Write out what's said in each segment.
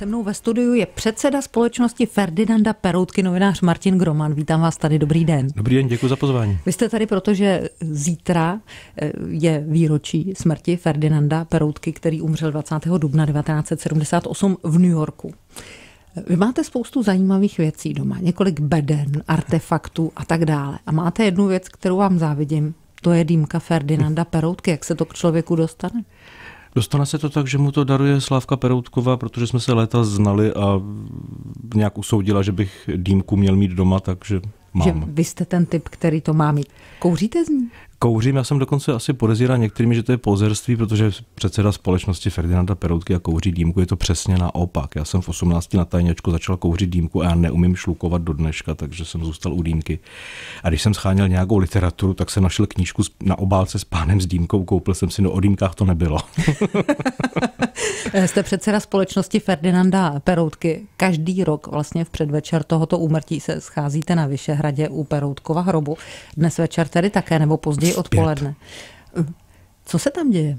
Se mnou ve studiu je předseda společnosti Ferdinanda Peroutky, novinář Martin Groman. Vítám vás tady, dobrý den. Dobrý den, děkuji za pozvání. Vy jste tady, protože zítra eh, je výročí smrti Ferdinanda Peroutky, který umřel 20. dubna 1978 v New Yorku. Vy máte spoustu zajímavých věcí doma, několik beden, artefaktů a tak dále. A máte jednu věc, kterou vám závidím, to je dýmka Ferdinanda Peroutky. Jak se to k člověku dostane? Dostane se to tak, že mu to daruje Slávka Peroutková, protože jsme se léta znali a nějak usoudila, že bych dýmku měl mít doma, takže Mám. Že vy jste ten typ, který to má mít. Kouříte z ní? kouřím, já jsem dokonce asi podezíral některými, že to je pozerství, protože předseda společnosti Ferdinanda Peroutky a kouří dýmku je to přesně naopak. Já jsem v 18 na tajněčku začal kouřit dýmku a já neumím šlukovat do dneška, takže jsem zůstal u dýmky. A když jsem scháněl nějakou literaturu, tak jsem našel knížku na obálce s pánem s dýmkou, koupil jsem si, no o dýmkách to nebylo. Jste předseda společnosti Ferdinanda Peroutky. Každý rok vlastně v předvečer tohoto úmrtí se scházíte na Vyšehradě u Peroutkova hrobu. Dnes večer tedy také nebo později odpoledne. Co se tam děje?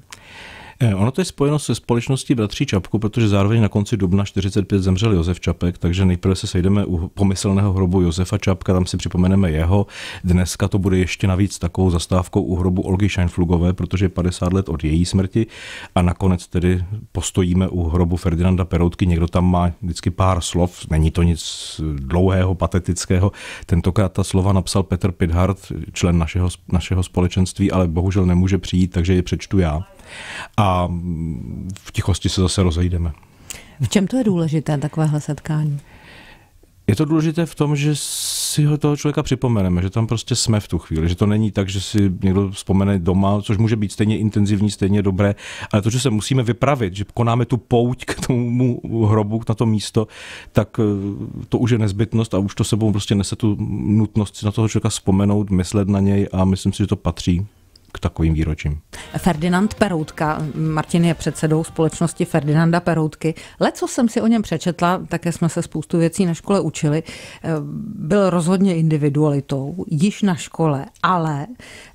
Eh, ono to je spojeno se společností Bratří Čapku, protože zároveň na konci dubna 45 zemřel Josef Čapek, takže nejprve se sejdeme u pomyslného hrobu Josefa Čapka, tam si připomeneme jeho. Dneska to bude ještě navíc takovou zastávkou u hrobu Olgy Scheinflugové, protože je 50 let od její smrti a nakonec tedy postojíme u hrobu Ferdinanda Peroutky. Někdo tam má vždycky pár slov, není to nic dlouhého, patetického. Tentokrát ta slova napsal Petr Pidhart, člen našeho, našeho společenství, ale bohužel nemůže přijít, takže je přečtu já a v tichosti se zase rozejdeme. V čem to je důležité, takovéhle setkání? Je to důležité v tom, že si ho toho člověka připomeneme, že tam prostě jsme v tu chvíli, že to není tak, že si někdo vzpomene doma, což může být stejně intenzivní, stejně dobré, ale to, že se musíme vypravit, že konáme tu pouť k tomu hrobu, na to místo, tak eh, to už je nezbytnost a už to sebou prostě nese tu nutnost si na toho člověka vzpomenout, myslet na něj a myslím si, že to patří k takovým výročím. Ferdinand Peroutka, Martin je předsedou společnosti Ferdinanda Peroutky. Leco jsem si o něm přečetla, také jsme se spoustu věcí na škole učili. Eh, byl rozhodně individualitou, již na škole, ale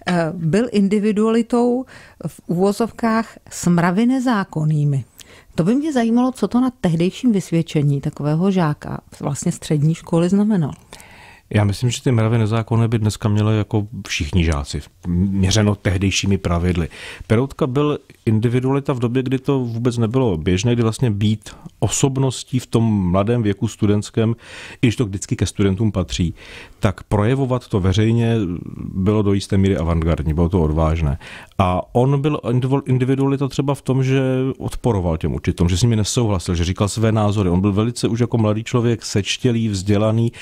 eh, byl individualitou v uvozovkách mravy nezákonnými. To by mě zajímalo, co to na tehdejším vysvědčení takového žáka vlastně střední školy znamenalo. Já myslím, že ty mravy nezákonné by dneska měly jako všichni žáci, měřeno tehdejšími pravidly. Peroutka byl individualita v době, kdy to vůbec nebylo běžné, kdy vlastně být osobností v tom mladém věku studentském, i když to vždycky ke studentům patří, tak projevovat to veřejně bylo do jisté míry avantgardní, bylo to odvážné. A on byl individualita třeba v tom, že odporoval těm učitelům, že s nimi nesouhlasil, že říkal své názory. On byl velice už jako mladý člověk sečtělý, vzdělaný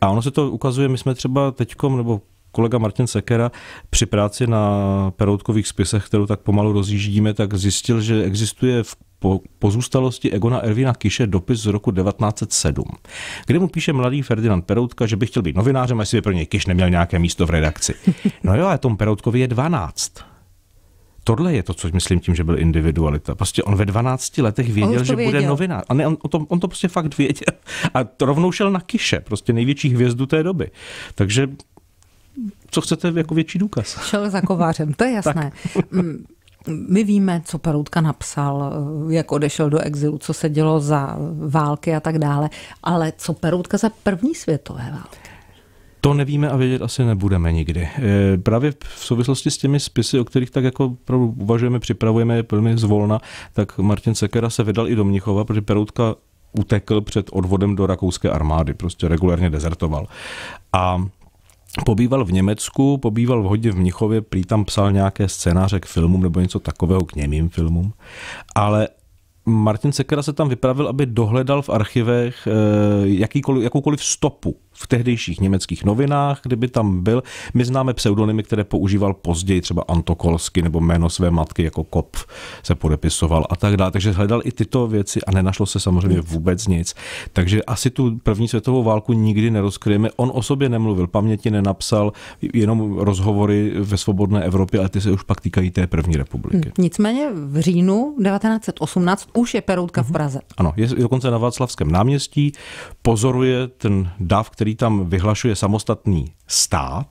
a ono se to ukazuje, my jsme třeba teďkom nebo kolega Martin Sekera při práci na peroutkových spisech, kterou tak pomalu rozjíždíme, tak zjistil, že existuje v po pozůstalosti Egona Ervina Kiše dopis z roku 1907, kde mu píše mladý Ferdinand Peroutka, že by chtěl být novinářem, jestli by pro něj Kiš neměl nějaké místo v redakci. No jo, ale tom Peroutkovi je 12. Tohle je to, co myslím tím, že byl individualita. Prostě on ve 12 letech věděl, že bude novinář. A ne, on, to, on to prostě fakt věděl. A to rovnou šel na Kiše, prostě největší hvězdu té doby. Takže co chcete jako větší důkaz. Šel za kovářem, to je jasné. Mm, my víme, co Peroutka napsal, eh, jak odešel do exilu, co se dělo za války a tak dále, ale co Peroutka za první světové války? To nevíme a vědět asi nebudeme nikdy. Eh, právě v souvislosti s těmi spisy, o kterých tak jako uvažujeme, připravujeme je velmi zvolna, tak Martin Sekera se vydal i do Mnichova, protože Peroutka utekl před odvodem do rakouské armády, prostě regulérně dezertoval. A Pobýval v Německu, pobýval v hodně v Mnichově, prý tam psal nějaké scénáře k filmům nebo něco takového k němým filmům, ale Martin Sekera se tam vypravil, aby dohledal v archivech eh, jakýkoliv, jakoukoliv stopu v tehdejších německých novinách, kdyby tam byl. My známe pseudonymy, které používal později, třeba Antokolsky nebo jméno své matky jako Kop se podepisoval a tak dále. Takže hledal i tyto věci a nenašlo se samozřejmě vůbec nic. Takže asi tu první světovou válku nikdy nerozkryjeme. On o sobě nemluvil, paměti nenapsal, jenom rozhovory ve svobodné Evropě, ale ty se už pak týkají té první republiky. Hm, nicméně v říjnu 1918 už je Peroutka v mhm. Praze. Ano, je dokonce na Václavském náměstí, pozoruje ten Dav, který který tam vyhlašuje samostatný stát,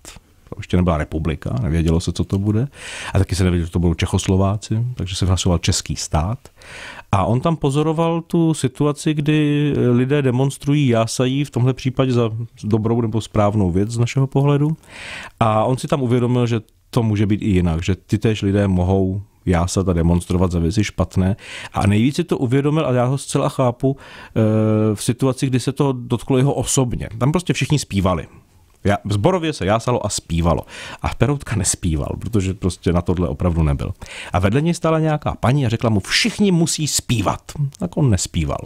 to ještě nebyla republika, nevědělo se, co to bude. A taky se nevědělo, že to budou Čechoslováci, takže se vyhlasoval český stát. A on tam pozoroval tu situaci, kdy lidé demonstrují, jásají, v tomhle případě za dobrou nebo správnou věc z našeho pohledu. A on si tam uvědomil, že to může být i jinak, že ty též lidé mohou jásat a demonstrovat za věci špatné. A nejvíc si to uvědomil, a já ho zcela chápu, eh, v situaci, kdy se to dotklo jeho osobně. Tam prostě všichni zpívali. Já, zborově se jásalo a zpívalo. A Peroutka nespíval, protože prostě na tohle opravdu nebyl. A vedle něj stála nějaká paní a řekla mu, všichni musí zpívat. Tak on nespíval.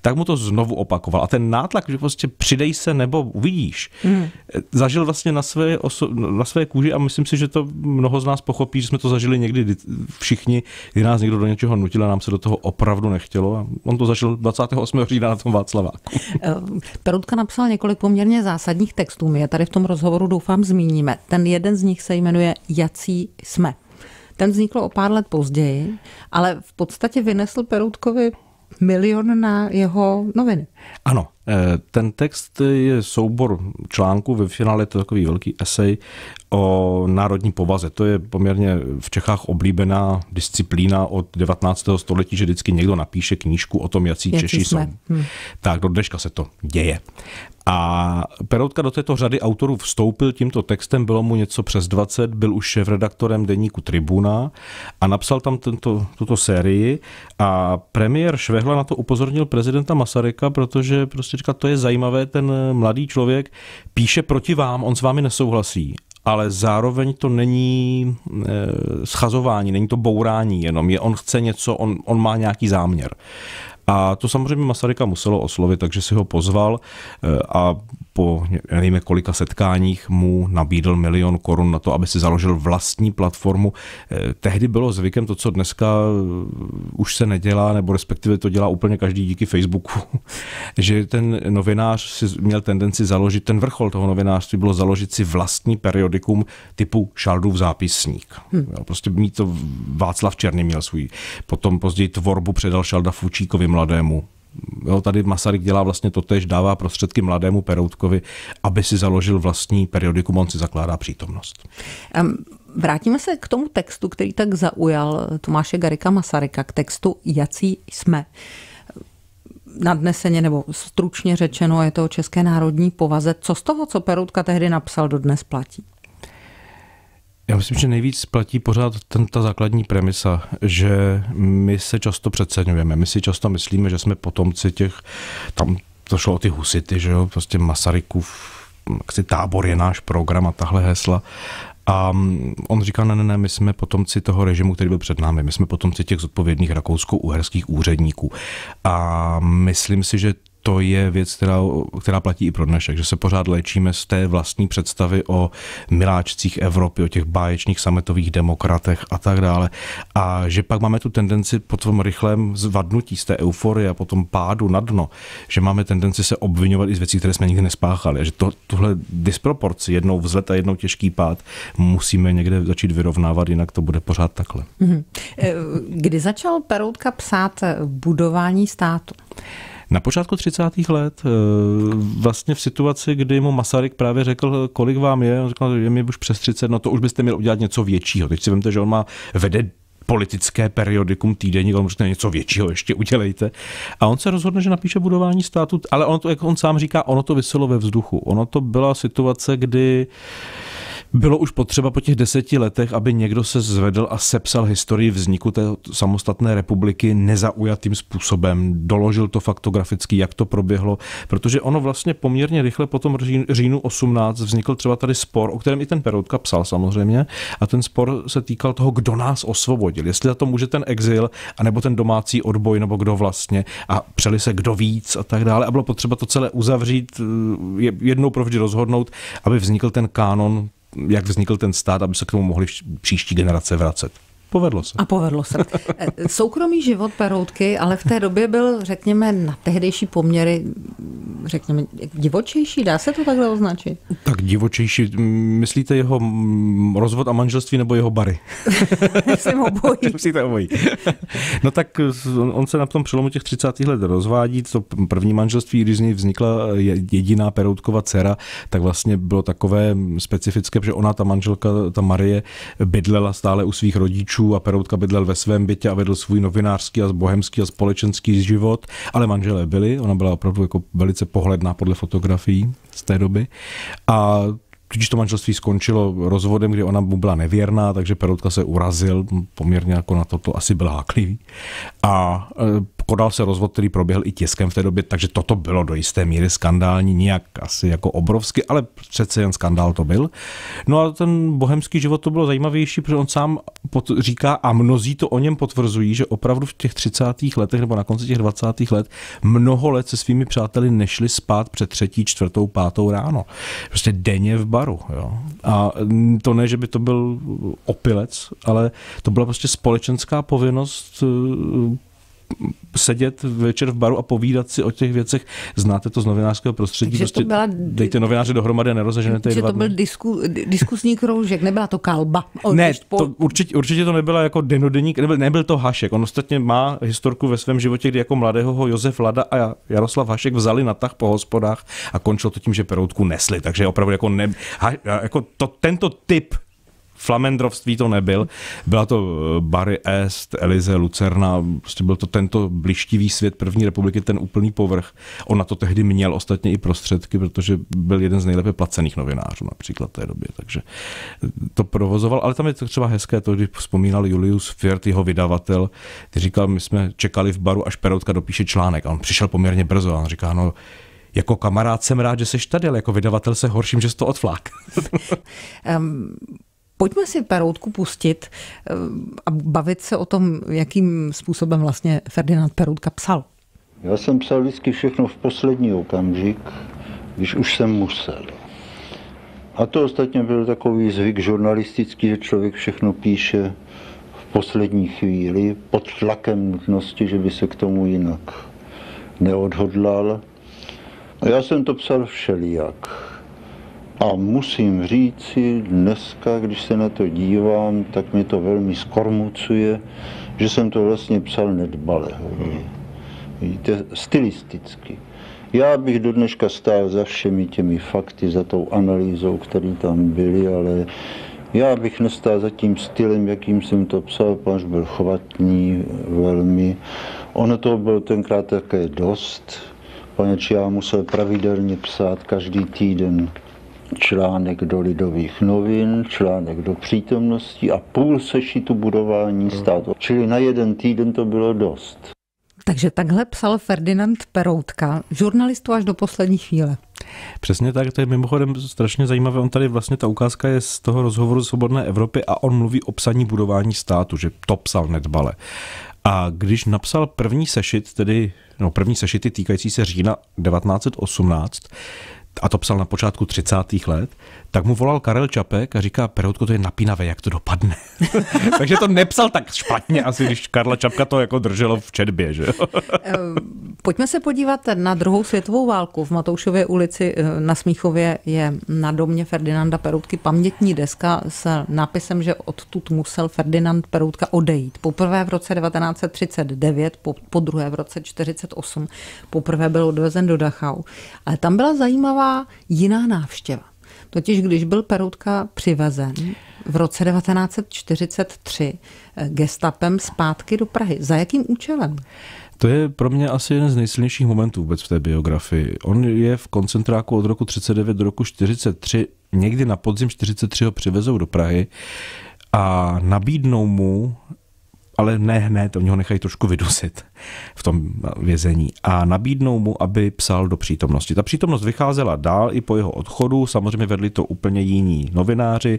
Tak mu to znovu opakoval. A ten nátlak, že prostě přidej se nebo uvidíš, hmm. Eh, zažil vlastně na své, oso- na své kůži a myslím si, že to mnoho z nás pochopí, že jsme to zažili někdy všichni, kdy nás někdo do něčeho nutil a nám se do toho opravdu nechtělo. A on to zažil 28. října na tom Václaváku. Eh, Peroutka napsal několik poměrně zásadních textů. My je tady tady v tom rozhovoru doufám zmíníme. Ten jeden z nich se jmenuje Jací jsme. Ten vznikl o pár let později, ale v podstatě vynesl Peroutkovi milion na jeho noviny. Ano, eh, ten text je soubor článků, ve finále to takový velký esej o národní povaze. To je poměrně v Čechách oblíbená disciplína od 19. století, že vždycky někdo napíše knížku o tom, jaký Češi jsme. jsou. Hmm. Tak do dneška se to děje. A Peroutka do této řady autorů vstoupil tímto textem, bylo mu něco přes 20, byl už šéf-redaktorem deníku Tribuna a napsal tam tento, tuto sérii a premiér Švehla na to upozornil prezidenta Masaryka, protože prostě říkal, to je zajímavé, ten mladý člověk píše proti vám, on s vámi nesouhlasí, ale zároveň to není eh, schazování, není to bourání jenom, je on chce něco, on, on má nějaký záměr. A to samozřejmě Masaryka muselo oslovit, takže si ho pozval eh, a po nevím kolika setkáních mu nabídl milion korun na to, aby si založil vlastní platformu. Eh, tehdy bylo zvykem to, co dneska eh, už se nedělá, nebo respektive to dělá úplně každý díky Facebooku, že ten novinář si měl tendenci založit, ten vrchol toho novinářství bylo založit si vlastní periodikum typu Šaldův zápisník. Hmm. Prostě mít to Václav Černý měl svůj. Potom později tvorbu předal Šalda Fučíkovi mladému, Jo, tady Masaryk dělá vlastně to tež, dává prostředky mladému Peroutkovi, aby si založil vlastní periodiku, on si zakládá přítomnost. Um, vrátíme se k tomu textu, který tak zaujal Tomáše Garika Masaryka, k textu Jací jsme nadneseně nebo stručně řečeno je to o české národní povaze. Co z toho, co Peroutka tehdy napsal, dodnes platí? Já myslím, že nejvíc platí pořád ten, ta základní premisa, že my se často přeceňujeme, my si často myslíme, že jsme potomci těch, tam to šlo o ty husity, že jo, prostě Masarykův si tábor je náš program a tahle hesla. A mm, on říká, ne, ne, ne, my jsme potomci toho režimu, který byl před námi, my jsme potomci těch zodpovědných rakousko-uherských úředníků. A myslím si, že to je věc, která, která platí i pro dnešek, že se pořád léčíme z té vlastní představy o miláčcích Evropy, o těch báječných sametových demokratech a tak dále. A že pak máme tu tendenci po tom rychlém zvadnutí z té euforie a potom pádu na dno, že máme tendenci se obvinovat i z věcí, které jsme nikdy nespáchali. A že to, tuhle disproporci, jednou vzlet a jednou těžký pád, musíme někde začít vyrovnávat, jinak to bude pořád takhle. Mhm. Eh, kdy začal Peroutka psát budování státu? Na počátku 30. let, eh, vlastně v situaci, kdy mu Masaryk právě řekl, kolik vám je, on řekl, že mi už přes 30, no to už byste měl udělat něco většího. Teď si vemte, že on má vede politické periodikum týdenní, on řekne něco většího ještě udělejte. A on se rozhodne, že napíše budování státu, ale on to, jak on sám říká, ono to vyselo ve vzduchu. Ono to byla situace, kdy uh, bylo už potřeba po těch deseti letech, aby někdo se zvedl a sepsal historii vzniku té samostatné republiky nezaujatým způsobem, doložil to faktograficky, jak to proběhlo, protože ono vlastně poměrně rychle po tom říjnu 18 vznikl třeba tady spor, o kterém i ten Peroutka psal samozřejmě, a ten spor se týkal toho, kdo nás osvobodil, jestli za to může ten exil, anebo ten domácí odboj, nebo kdo vlastně, a přeli se kdo víc a tak dále. A bylo potřeba to celé uzavřít, eh, jednou provždy rozhodnout, aby vznikl ten kánon jak vznikl ten stát, aby se k tomu mohli příští generace vracet. Povedlo se. A povedlo se. E, soukromý život Peroutky, ale v té době byl, řekněme, na tehdejší poměry, řekněme, jako divočejší, dá se to takhle označit? Tak divočejší, myslíte jeho mm, rozvod a manželství nebo jeho bary? Myslím obojí. Myslíte obojí. no tak on se na tom přelomu těch 30. let rozvádí, to první manželství, když z něj vznikla jediná Peroutkova dcera, tak vlastně bylo takové specifické, že ona, ta manželka, ta Marie, bydlela stále u svých rodičů, rodičů a Peroutka bydlel ve svém bytě a vedl svůj novinářský a bohemský a společenský život, ale manželé byli, ona byla opravdu jako velice pohledná podle fotografií z té doby. A když to manželství skončilo rozvodem, kdy ona mu byla nevěrná, takže Peroutka se urazil, poměrně jako na toto asi byl háklivý. A e, podal se rozvod, který proběhl i tiskem v té době, takže toto bylo do jisté míry skandální, nijak asi jako obrovsky, ale přece jen skandál to byl. No a ten bohemský život to bylo zajímavější, protože on sám říká a mnozí to o něm potvrzují, že opravdu v těch 30. letech nebo na konci těch 20. let mnoho let se svými přáteli nešli spát před třetí, čtvrtou, pátou ráno. Prostě denně v baru. Jo. A to ne, že by to byl opilec, ale to byla prostě společenská povinnost eh, sedět večer v baru a povídat si o těch věcech. Znáte to z novinářského prostředí. Takže prostě to byla, dejte novináře dohromady a nerozeženete je dva to byl disku, diskusní kroužek, nebyla to kalba. Ne, po... to určitě, určitě to nebyla jako denodenní, nebyl, nebyl to Hašek. On ostatně má historku ve svém životě, kdy jako mladého ho Josef Lada a Jaroslav Hašek vzali na tah po hospodách a končilo to tím, že Peroutku nesli. Takže opravdu jako, ne, ha, jako to, tento typ flamendrovství to nebyl. Byla to eh, Barry Est, Elize Lucerna, prostě byl to tento blištivý svět první republiky, ten úplný povrch. On na to tehdy měl ostatně i prostředky, protože byl jeden z nejlépe placených novinářů například té době, takže eh, to provozoval. Ale tam je to třeba hezké to, když vzpomínal Julius Fiert, jeho vydavatel, který říkal, my jsme čekali v baru, až Peroutka dopíše článek a on přišel poměrně brzo a on říká, no jako kamarád jsem rád, že jsi tady, ale jako vydavatel se horším, že jsi to odflák. um, Pojďme si Peroutku pustit eh, a bavit se o tom, jakým způsobem vlastně Ferdinand Peroutka psal. Já jsem psal vždycky všechno v poslední okamžik, když už jsem musel. A to ostatně byl takový zvyk žurnalistický, že člověk všechno píše v poslední chvíli pod tlakem nutnosti, že by se k tomu jinak neodhodlal. A já jsem to psal všelijak a musím říci, dneska, když se na to dívám, tak mě to velmi skormucuje, že jsem to vlastně psal nedbale. hodně. Vidíte, stylisticky. Já bych do dneška stál za všemi těmi fakty, za tou analýzou, které tam byly, ale já bych nestál za tím stylem, jakým jsem to psal, Panž byl chovatný velmi. Ono to bylo tenkrát také dost, poněč já musel pravidelně psát každý týden článek do lidových novin, článek do přítomnosti a půl sešitu budování hmm. státu. Čili na jeden týden to bylo dost. Takže takhle psal Ferdinand Peroutka, žurnalistu až do poslední chvíle. Přesně tak, to je mimochodem strašně zajímavé. On tady vlastně ta ukázka je z toho rozhovoru Svobodné Evropy a on mluví o psaní budování státu, že to psal nedbale. A když napsal první sešit, tedy no, první sešity týkající se října 1918, a to psal na počátku 30. let, tak mu volal Karel Čapek a říká, Peroutko, to je napínavé, jak to dopadne. Takže to nepsal tak špatně asi, když Karla Čapka to jako drželo v četbě, že ehm, Pojďme se podívat na druhou světovou válku. V Matoušově ulici eh, na Smíchově je na domě Ferdinanda Peroutky pamětní deska s nápisem, že odtud musel Ferdinand Peroutka odejít. Poprvé v roce 1939, po, po druhé v roce 1948, poprvé byl odvezen do Dachau. Ale tam byla zajímavá jiná návštěva. Totiž když byl Peroutka přivezen v roce 1943 eh, gestapem zpátky do Prahy, za jakým účelem? To je pro mě asi jeden z nejsilnějších momentů vůbec v té biografii. On je v koncentráku od roku 39 do roku 43, někdy na podzim 43 ho přivezou do Prahy a nabídnou mu ale ne hned, oni ho nechají trošku vydusit v tom vězení a nabídnou mu, aby psal do přítomnosti. Ta přítomnost vycházela dál i po jeho odchodu, samozřejmě vedli to úplně jiní novináři,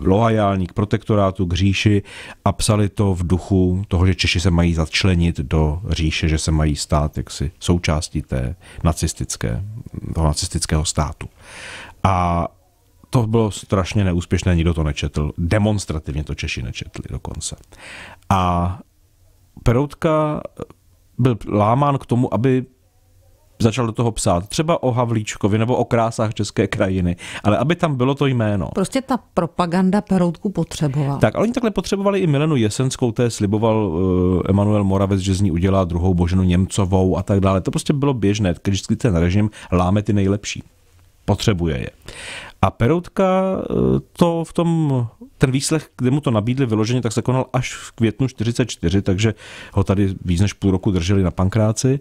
loajální k protektorátu, k říši a psali to v duchu toho, že Češi se mají začlenit do říše, že se mají stát jaksi součástí té nacistické, toho nacistického státu. A to bylo strašně neúspěšné, nikdo to nečetl. Demonstrativně to Češi nečetli dokonce. A Peroutka byl lámán k tomu, aby začal do toho psát. Třeba o Havlíčkovi nebo o krásách české krajiny, ale aby tam bylo to jméno. Prostě ta propaganda Peroutku potřebovala. Tak, ale oni takhle potřebovali i Milenu Jesenskou, té sliboval uh, Emanuel Moravec, že z ní udělá druhou boženu Němcovou a tak dále. To prostě bylo běžné, když ten režim láme ty nejlepší. Potřebuje je. A Peroutka eh, to v tom, ten výslech, kde mu to nabídli vyloženě, tak se konal až v květnu 44, takže ho tady víc než půl roku drželi na pankráci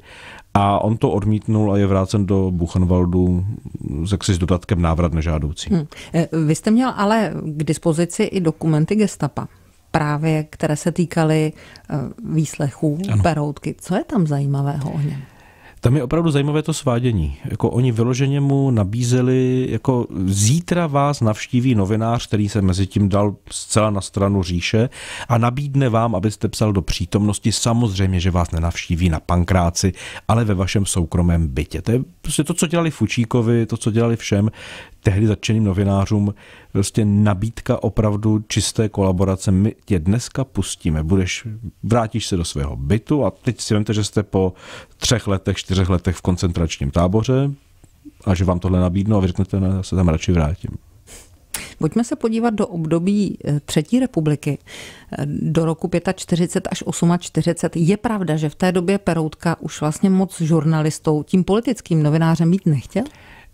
a on to odmítnul a je vrácen do Buchenwaldu eh, jaksi s dodatkem návrat nežádoucí. Hmm. Eh, vy jste měl ale k dispozici i dokumenty gestapa právě, které se týkaly výslechů ano. Peroutky. Co je tam zajímavého o něm? Tam je opravdu zajímavé to svádění. Jako oni vyloženě mu nabízeli, jako zítra vás navštíví novinář, který se mezi tím dal zcela na stranu říše a nabídne vám, abyste psal do přítomnosti. Samozřejmě, že vás nenavštíví na pankráci, ale ve vašem soukromém bytě. To je prostě to, co dělali Fučíkovi, to, co dělali všem tehdy začeným novinářům prostě nabídka opravdu čisté kolaborace. My tě dneska pustíme, budeš, vrátíš se do svého bytu a teď si vemte, že jste po třech letech, čtyřech letech v koncentračním táboře a že vám tohle nabídnou a vy řeknete, ne, no, já se tam radši vrátím. Pojďme se podívat do období eh, Třetí republiky, eh, do roku 45 až 48. Je pravda, že v té době Peroutka už vlastně moc žurnalistou, tím politickým novinářem být nechtěl?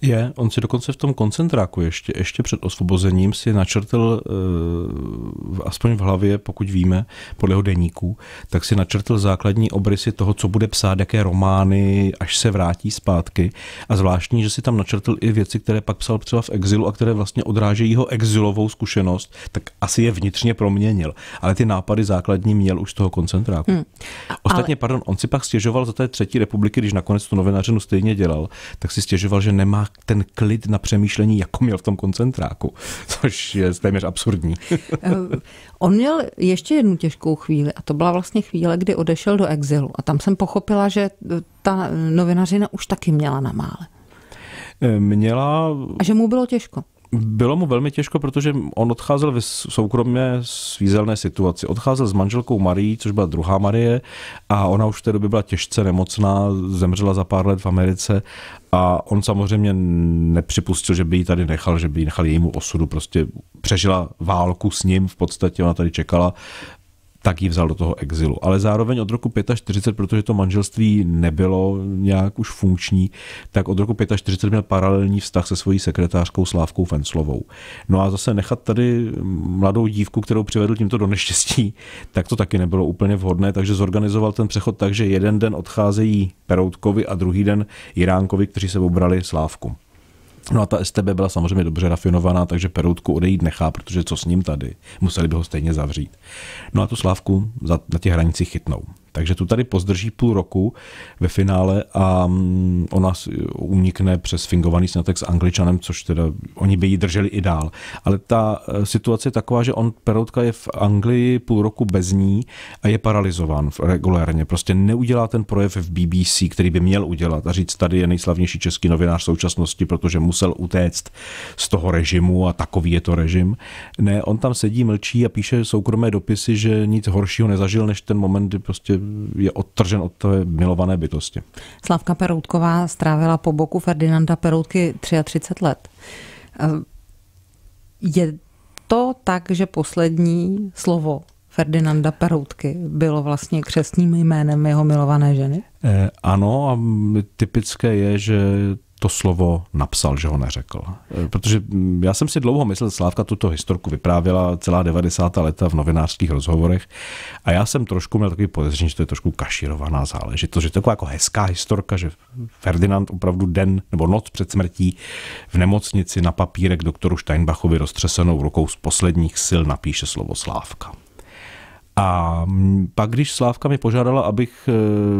Je, on si dokonce v tom koncentráku ještě, ještě před osvobozením si načrtl, eh, aspoň v hlavě, pokud víme, podle jeho deníků, tak si načrtl základní obrysy toho, co bude psát, jaké romány, až se vrátí zpátky. A zvláštní, že si tam načrtl i věci, které pak psal třeba v exilu a které vlastně odrážejí jeho exilovou zkušenost, tak asi je vnitřně proměnil. Ale ty nápady základní měl už z toho koncentráku. Hmm. Ostatně, ale... pardon, on si pak stěžoval za té třetí republiky, když nakonec tu novinařinu stejně dělal, tak si stěžoval, že nemá ten klid na přemýšlení, jako měl v tom koncentráku, což je téměř absurdní. Eh, on měl ještě jednu těžkou chvíli a to byla vlastně chvíle, kdy odešel do exilu a tam jsem pochopila, že eh, ta novinařina už taky měla na mále. Eh, měla... A že mu bylo těžko. Bylo mu velmi těžko, protože on odcházel ve soukromě svízelné situaci. Odcházel s manželkou Marí, což byla druhá Marie, a ona už v té době byla těžce nemocná, zemřela za pár let v Americe a on samozřejmě nepřipustil, že by ji tady nechal, že by ji nechal jejímu osudu. Prostě přežila válku s ním v podstatě, ona tady čekala tak ji vzal do toho exilu. Ale zároveň od roku 45, protože to manželství nebylo nějak už funkční, tak od roku 45 měl paralelní vztah se svojí sekretářkou Slávkou Fenslovou. No a zase nechat tady mladou dívku, kterou přivedl tímto do neštěstí, tak to taky nebylo úplně vhodné, takže zorganizoval ten přechod tak, že jeden den odcházejí Peroutkovi a druhý den Jiránkovi, kteří se obrali Slávku. No a ta STB byla samozřejmě dobře rafinovaná, takže Peroutku odejít nechá, protože co s ním tady? Museli by ho stejně zavřít. No a tu Slávku za, na těch hranicích chytnou. Takže tu tady pozdrží půl roku ve finále a mm, ona unikne přes fingovaný snětek s angličanem, což teda oni by ji drželi i dál. Ale ta eh, situace je taková, že on Peroutka je v Anglii půl roku bez ní a je paralizován regulérně. Prostě neudělá ten projev v BBC, který by měl udělat a říct, tady je nejslavnější český novinář současnosti, protože musel utéct z toho režimu a takový je to režim. Ne, on tam sedí, mlčí a píše soukromé dopisy, že nic horšího nezažil, než ten moment, kdy prostě je odtržen od té milované bytosti. Slavka Peroutková strávila po boku Ferdinanda Peroutky 33 let. Eh, je to tak, že poslední slovo Ferdinanda Peroutky bylo vlastně křesním jménem jeho milované ženy? Eh, ano a typické je, že to slovo napsal, že ho neřekl. Eh, protože mm, já jsem si dlouho myslel, Slávka tuto historku vyprávěla celá 90. leta v novinářských rozhovorech a já jsem trošku měl takový podezření, že to je trošku kaširovaná záležitost, že to je taková jako hezká historka, že Ferdinand opravdu den nebo noc před smrtí v nemocnici na papírek doktoru Steinbachovi roztřesenou rukou z posledních sil napíše slovo Slávka. A pak, když Slávka mi požádala, abych e,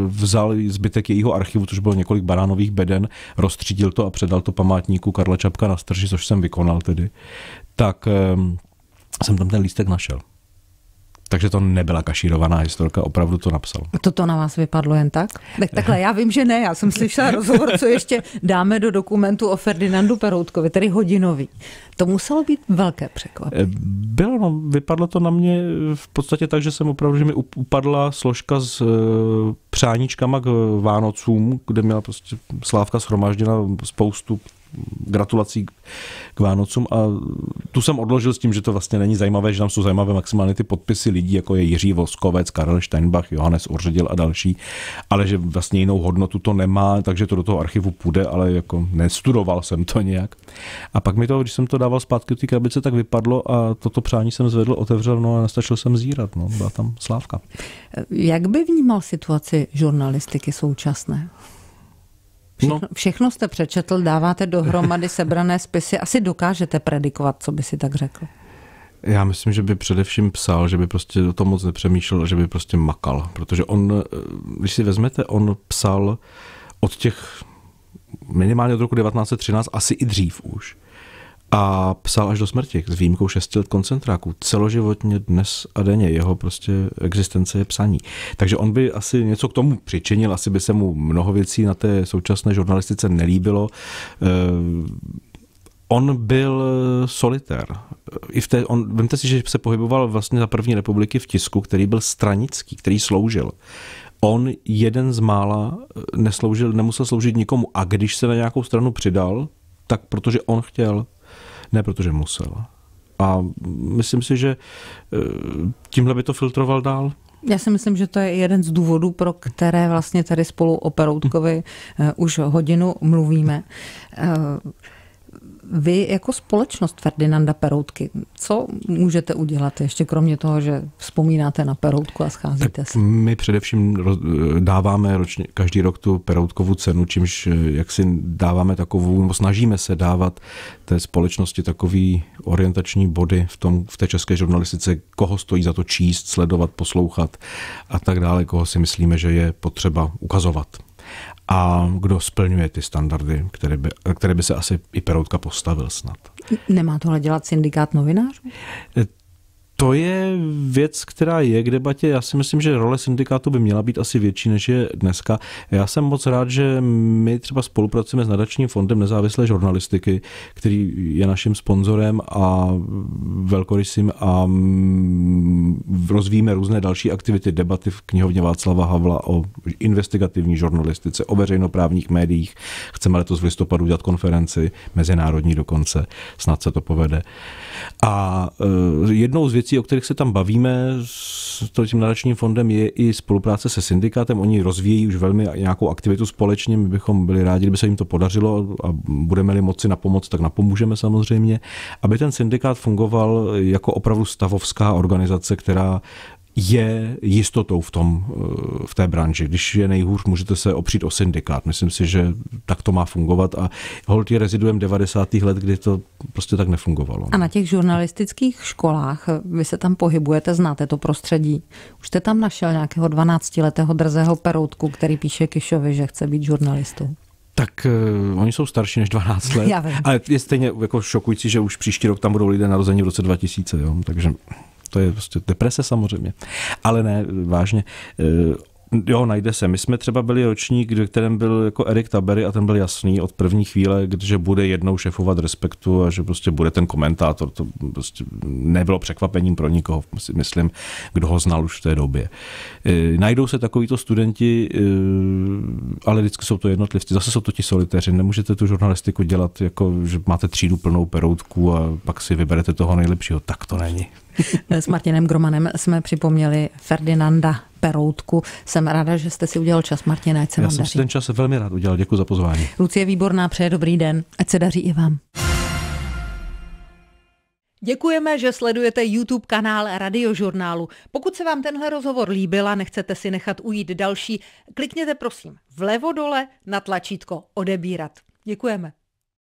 vzal zbytek jejího archivu, což bylo několik banánových beden, rozstřídil to a předal to památníku Karla Čapka na strži, což jsem vykonal tedy, tak e, jsem tam ten lístek našel. Takže to nebyla kašírovaná historka, opravdu to napsal. Toto na vás vypadlo jen tak? tak? Takhle, já vím, že ne, já jsem slyšela rozhovor, co ještě dáme do dokumentu o Ferdinandu Peroutkovi, tedy hodinový. To muselo být velké překvapení. Eh, bylo, no, vypadlo to na mě v podstatě tak, že jsem opravdu, že mi upadla složka s eh, přáníčkama k Vánocům, kde měla prostě Slávka shromažděna spoustu gratulací k Vánocům a tu jsem odložil s tím, že to vlastně není zajímavé, že tam jsou zajímavé maximálně ty podpisy lidí, jako je Jiří Voskovec, Karel Steinbach, Johannes Oržedil a další, ale že vlastně jinou hodnotu to nemá, takže to do toho archivu půjde, ale jako nestudoval jsem to nějak. A pak mi to, když jsem to dával zpátky do té krabice, tak vypadlo a toto přání jsem zvedl, otevřel, no a nestačil jsem zírat, no, byla tam slávka. Jak by vnímal situaci žurnalistiky současné? Všechno, no. všechno jste přečetl, dáváte dohromady sebrané spisy. Asi dokážete predikovat, co by si tak řekl. Já myslím, že by především psal, že by prostě o tom moc nepřemýšlel, že by prostě makal. Protože on, eh, když si vezmete, on psal od těch minimálně od roku 1913, asi i dřív už a psal až do smrti, s výjimkou šesti let koncentráků. Celoživotně dnes a denně jeho prostě existence je psaní. Takže on by asi něco k tomu přičinil, asi by se mu mnoho věcí na té současné žurnalistice nelíbilo. Eh, on byl eh, solitér. I v té, on, vemte si, že se pohyboval vlastně za první republiky v tisku, který byl stranický, který sloužil on jeden z mála eh, nesloužil, nemusel sloužit nikomu. A když se na nějakou stranu přidal, tak protože on chtěl ne protože musel. A myslím si, že eh, tímhle by to filtroval dál. Já si myslím, že to je jeden z důvodů, pro které vlastně tady spolu o Peroutkovi eh, už hodinu mluvíme. Eh, vy jako společnost Ferdinanda Peroutky, co můžete udělat ještě kromě toho, že vzpomínáte na Peroutku a scházíte tak se? My především dáváme ročně, každý rok tu Peroutkovu cenu, čímž eh, jak si dáváme takovou, snažíme se dávat té společnosti takový orientační body v, tom, v té české žurnalistice, koho stojí za to číst, sledovat, poslouchat a tak dále, koho si myslíme, že je potřeba ukazovat a kdo splňuje ty standardy, které by, které by se asi i Peroutka postavil snad. Nemá tohle dělat syndikát novinářů? E, to je věc, která je k debatě. Já si myslím, že role syndikátu by měla být asi větší, než je dneska. Já jsem moc rád, že my třeba spolupracujeme s nadačním fondem nezávislé žurnalistiky, který je naším sponzorem a velkorysím a mm, rozvíjíme různé další aktivity, debaty v knihovně Václava Havla o investigativní žurnalistice, o veřejnoprávních médiích. Chceme letos v listopadu udělat konferenci, mezinárodní dokonce, snad se to povede. A e, jednou z věcí, věcí, o kterých se tam bavíme s tím nadačním fondem, je i spolupráce se syndikátem. Oni rozvíjí už velmi nějakou aktivitu společně. My bychom byli rádi, kdyby se jim to podařilo a budeme-li moci na pomoc, tak napomůžeme samozřejmě, aby ten syndikát fungoval jako opravdu stavovská organizace, která je jistotou v, tom, eh, v té branži. Když je nejhůř, můžete se opřít o syndikát. Myslím si, že tak to má fungovat a hold je rezidujem 90. let, kdy to prostě tak nefungovalo. A no. na těch žurnalistických školách, eh, vy se tam pohybujete, znáte to prostředí. Už jste tam našel nějakého 12-letého drzého peroutku, který píše Kišovi, že chce být žurnalistou? Tak uh, oni jsou starší než 12 let. Já vím. Ale je stejně jako šokující, že už příští rok tam budou lidé narození v roce 2000, jo? takže to je prostě deprese samozřejmě. Ale ne, vážně, eh, Jo, najde se. My jsme třeba byli ročník, ve kterém byl jako Erik Tabery a ten byl jasný od první chvíle, že bude jednou šefovat Respektu a že prostě bude ten komentátor. To prostě nebylo překvapením pro nikoho, myslím, kdo ho znal už v té době. Eh, najdou se takovýto studenti, eh, ale vždycky jsou to jednotlivci. Zase jsou to ti solitéři. Nemůžete tu žurnalistiku dělat jako, že máte třídu plnou peroutku a pak si vyberete toho nejlepšího. Tak to není. S Martinem Gromanem jsme připomněli Ferdinanda Peroutku. Jsem ráda, že jste si udělal čas, Martina, ať se Já vám jsem daří. si ten čas velmi rád udělal, děkuji za pozvání. Lucie Výborná, přeje dobrý den, ať se daří i vám. Děkujeme, že sledujete YouTube kanál Radiožurnálu. Pokud se vám tenhle rozhovor líbil a nechcete si nechat ujít další, klikněte prosím vlevo dole na tlačítko odebírat. Děkujeme.